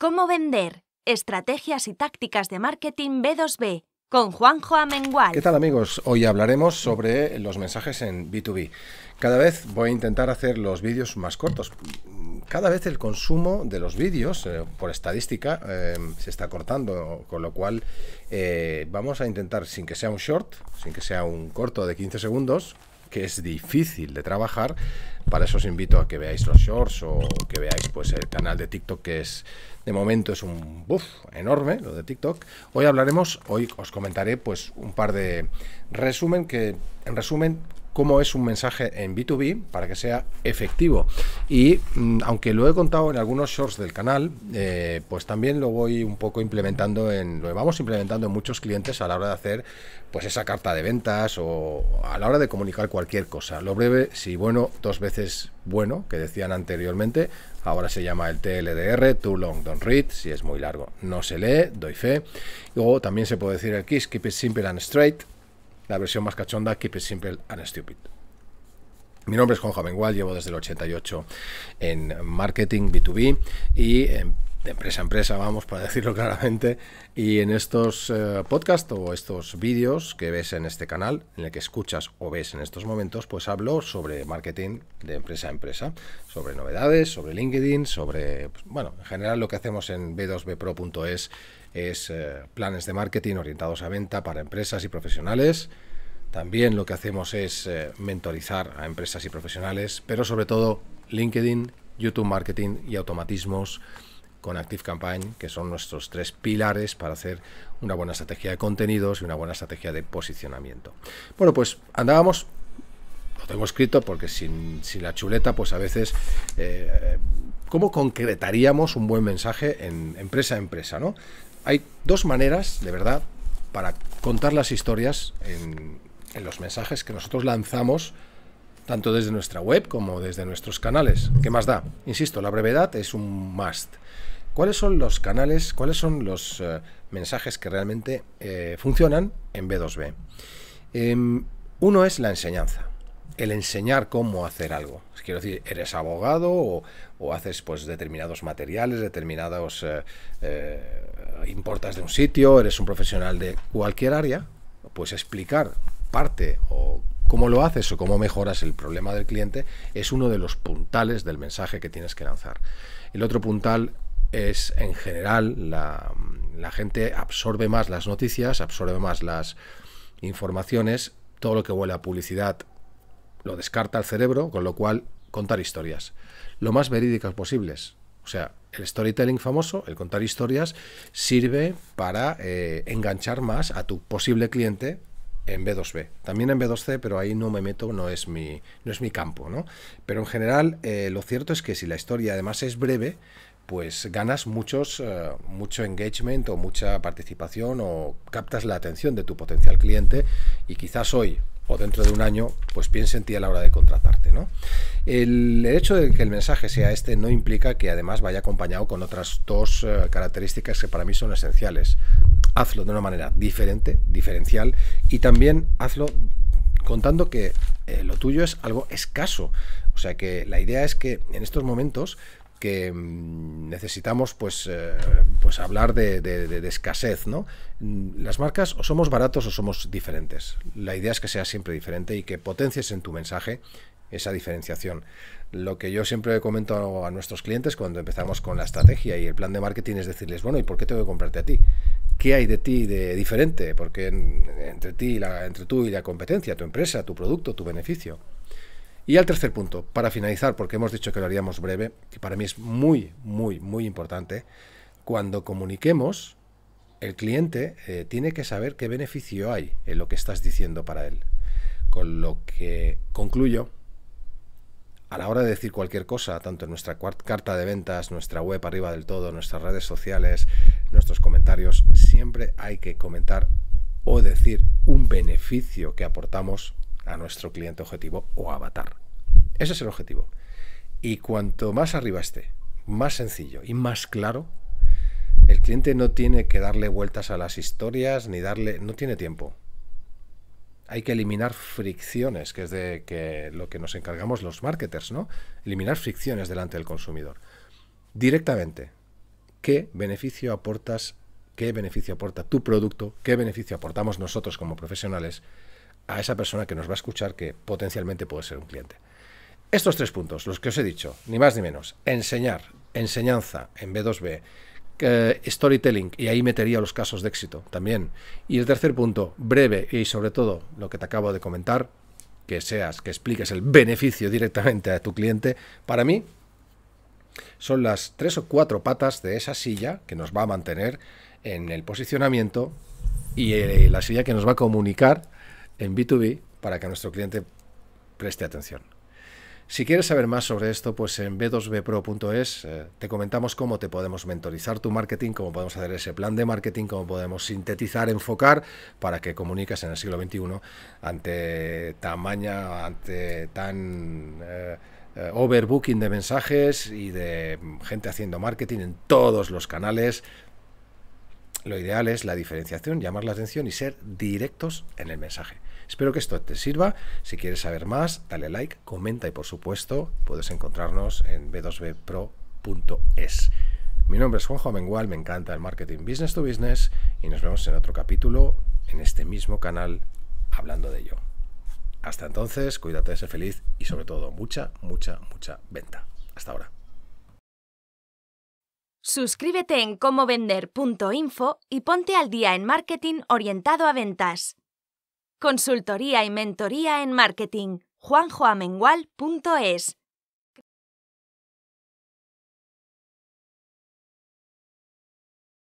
Cómo vender, estrategias y tácticas de marketing B2B con Juanjo Amengual. ¿Qué tal amigos? Hoy hablaremos sobre los mensajes en B2B. Cada vez voy a intentar hacer los vídeos más cortos. Cada vez el consumo de los vídeos, eh, por estadística, eh, se está cortando, con lo cual eh, vamos a intentar, sin que sea un short, sin que sea un corto de 15 segundos, que es difícil de trabajar. Para eso os invito a que veáis los shorts o que veáis pues el canal de TikTok que es de momento es un buff enorme lo de TikTok. Hoy hablaremos, hoy os comentaré pues un par de resumen que en resumen cómo es un mensaje en B2B para que sea efectivo. Y mm, aunque lo he contado en algunos shorts del canal, eh, pues también lo voy un poco implementando en, lo vamos implementando en muchos clientes a la hora de hacer pues esa carta de ventas o a la hora de comunicar cualquier cosa. Lo breve, si bueno, dos veces bueno, que decían anteriormente, ahora se llama el TLDR, Too Long Don't Read, si es muy largo, no se lee, doy fe. Luego también se puede decir el KISS, Keep It Simple and Straight, la versión más cachonda, Keep It Simple and Stupid. Mi nombre es Juan Mengual, llevo desde el 88 en marketing B2B y en em, de empresa a empresa, vamos, para decirlo claramente, y en estos eh, podcasts o estos vídeos que ves en este canal, en el que escuchas o ves en estos momentos, pues hablo sobre marketing de empresa a empresa, sobre novedades, sobre LinkedIn, sobre, pues, bueno, en general lo que hacemos en b2bpro.es es eh, planes de marketing orientados a venta para empresas y profesionales. También lo que hacemos es eh, mentorizar a empresas y profesionales, pero sobre todo LinkedIn, YouTube Marketing y automatismos con active Campaign que son nuestros tres pilares para hacer una buena estrategia de contenidos y una buena estrategia de posicionamiento. Bueno, pues andábamos, lo tengo escrito porque sin, la chuleta, pues a veces, eh, ¿cómo concretaríamos un buen mensaje en empresa a empresa? ¿no? Hay dos maneras, de verdad, para contar las historias en los mensajes que nosotros lanzamos tanto desde nuestra web como desde nuestros canales. ¿Qué más da? Insisto, la brevedad es un must. ¿Cuáles son los canales, cuáles son los eh, mensajes que realmente eh, funcionan en B2B? Em, uno es la enseñanza, el enseñar cómo hacer algo. Quiero decir, eres abogado o, haces pues determinados materiales, determinados eh, importas de un sitio, eres un profesional de cualquier área, pues explicar parte o cómo lo haces o cómo mejoras el problema del cliente es uno de los puntales del mensaje que tienes que lanzar. El otro puntal es en general la, gente absorbe más las noticias, absorbe más las informaciones, todo lo que huele a publicidad lo descarta el cerebro, con lo cual contar historias, lo más verídicas posibles. O sea, el storytelling famoso, el contar historias, sirve para eh, enganchar más a tu posible cliente en B2B. También en B2C, pero ahí no me meto, no es mi, no es mi campo, ¿no? Pero en general, eh, lo cierto es que si la historia además es breve, pues ganas muchos, eh, mucho engagement o mucha participación o captas la atención de tu potencial cliente y quizás hoy o dentro de un año, pues piense en ti a la hora de contratarte, ¿no? El, hecho de que el mensaje sea este no implica que además vaya acompañado con otras dos eh, características que para mí son esenciales hazlo de una manera diferente, diferencial, y también hazlo contando que eh, lo tuyo es algo escaso. O sea que la idea es que en estos momentos que mm, necesitamos pues, eh, pues hablar de, escasez, ¿no? Mm, las marcas o somos baratos o somos diferentes. La idea es que sea siempre diferente y que potencies en tu mensaje esa diferenciación. Lo que yo siempre comento a nuestros clientes cuando empezamos con la estrategia y el plan de marketing es decirles, bueno, ¿y por qué tengo que comprarte a ti? qué hay de ti de diferente, porque entre, ti la, tú y la competencia, tu empresa, tu producto, tu beneficio. Y al tercer punto, para finalizar, porque hemos dicho que lo haríamos breve, que para mí es muy, muy, muy importante, cuando comuniquemos, el cliente eh, tiene que saber qué beneficio hay en lo que estás diciendo para él. Con lo que concluyo a la hora de decir cualquier cosa, tanto en nuestra carta de ventas, nuestra web arriba del todo, nuestras redes sociales, nuestros comentarios, siempre hay que comentar o decir un beneficio que aportamos a nuestro cliente objetivo o avatar. Ese es el objetivo. Y cuanto más arriba esté, más sencillo y más claro, el cliente no tiene que darle vueltas a las historias ni darle, no tiene tiempo hay que eliminar fricciones, que es de que lo que nos encargamos los marketers, ¿no? Eliminar fricciones delante del consumidor. Directamente, ¿qué beneficio aportas? ¿Qué beneficio aporta tu producto? ¿Qué beneficio aportamos nosotros como profesionales a esa persona que nos va a escuchar que potencialmente puede ser un cliente? Estos tres puntos, los que os he dicho, ni más ni menos, enseñar, enseñanza en B2B, eh, storytelling, y ahí metería los casos de éxito también. Y el tercer punto, breve y sobre todo lo que te acabo de comentar, que seas, que expliques el beneficio directamente a tu cliente, para mí son las tres o cuatro patas de esa silla que nos va a mantener en el posicionamiento y eh, la silla que nos va a comunicar en B2B para que nuestro cliente preste atención. Si quieres saber más sobre esto, pues en b2bpro.es eh, te comentamos cómo te podemos mentorizar tu marketing, cómo podemos hacer ese plan de marketing, cómo podemos sintetizar, enfocar para que comuniques en el siglo XXI ante tamaña, ante tan... Eh, eh, overbooking de mensajes y de gente haciendo marketing en todos los canales, lo ideal es la diferenciación, llamar la atención y ser directos en el mensaje. Espero que esto te sirva. Si quieres saber más, dale like, comenta y por supuesto puedes encontrarnos en b2bpro.es. Mi nombre es Juanjo Amengual, me encanta el marketing business to business y nos vemos en otro capítulo en este mismo canal hablando de ello. Hasta entonces, cuídate, de ser feliz y sobre todo mucha, mucha, mucha venta. Hasta ahora. Suscríbete en comovender.info y ponte al día en marketing orientado a ventas. Consultoría y mentoría en marketing. juanjoamengual.es